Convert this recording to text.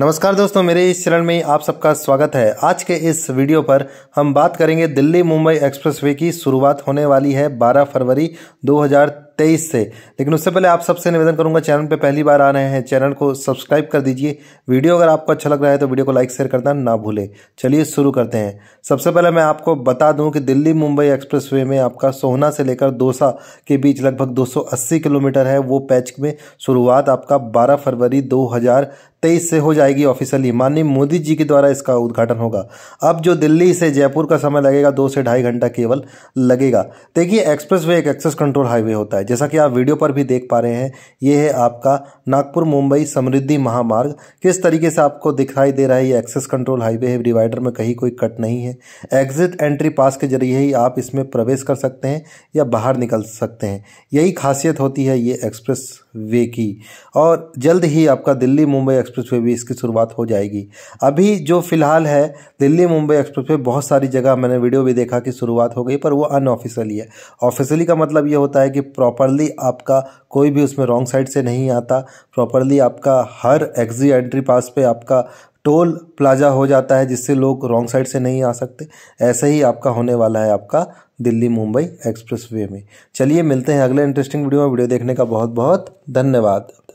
नमस्कार दोस्तों मेरे इस चैनल में आप सबका स्वागत है आज के इस वीडियो पर हम बात करेंगे दिल्ली मुंबई एक्सप्रेसवे की शुरुआत होने वाली है 12 फरवरी तेईस से लेकिन उससे पहले आप सबसे निवेदन करूंगा चैनल पर पहली बार आ रहे हैं चैनल को सब्सक्राइब कर दीजिए वीडियो अगर आपको अच्छा लग रहा है तो वीडियो को लाइक शेयर करना ना भूलें चलिए शुरू करते हैं सबसे पहले मैं आपको बता दूं कि दिल्ली मुंबई एक्सप्रेस में आपका सोहना से लेकर दोसा के बीच लगभग दो किलोमीटर है वो पैच में शुरुआत आपका बारह फरवरी दो तेईस से हो जाएगी ऑफिशियली माननीय मोदी जी के द्वारा इसका उद्घाटन होगा अब जो दिल्ली से जयपुर का समय लगेगा दो से ढाई घंटा केवल लगेगा देखिए एक्सप्रेस वे एक एक्सेस कंट्रोल हाईवे होता है है जैसा कि आप वीडियो पर भी देख पा रहे हैं ये है आपका नागपुर मुंबई समृद्धि महामार्ग किस तरीके से आपको दिखाई दे रहा है ये एक्सेस कंट्रोल हाईवे है डिवाइडर में कहीं कोई कट नहीं है एग्जिट एंट्री पास के जरिए ही आप इसमें प्रवेश कर सकते हैं या बाहर निकल सकते हैं यही खासियत होती है ये एक्सप्रेस वे की और जल्द ही आपका दिल्ली मुंबई एक्सप्रेस वे भी इसकी शुरुआत हो जाएगी अभी जो फिलहाल है दिल्ली मुंबई एक्सप्रेस वे बहुत सारी जगह मैंने वीडियो भी देखा कि शुरुआत हो गई पर वो अनऑफिशियली है ऑफिशियली का मतलब ये होता है कि प्रॉपर प्रॉपरली आपका कोई भी उसमें रॉन्ग साइड से नहीं आता प्रॉपरली आपका हर एग्जी एंट्री पास पे आपका टोल प्लाजा हो जाता है जिससे लोग रॉन्ग साइड से नहीं आ सकते ऐसे ही आपका होने वाला है आपका दिल्ली मुंबई एक्सप्रेसवे में चलिए मिलते हैं अगले इंटरेस्टिंग वीडियो में वीडियो देखने का बहुत बहुत धन्यवाद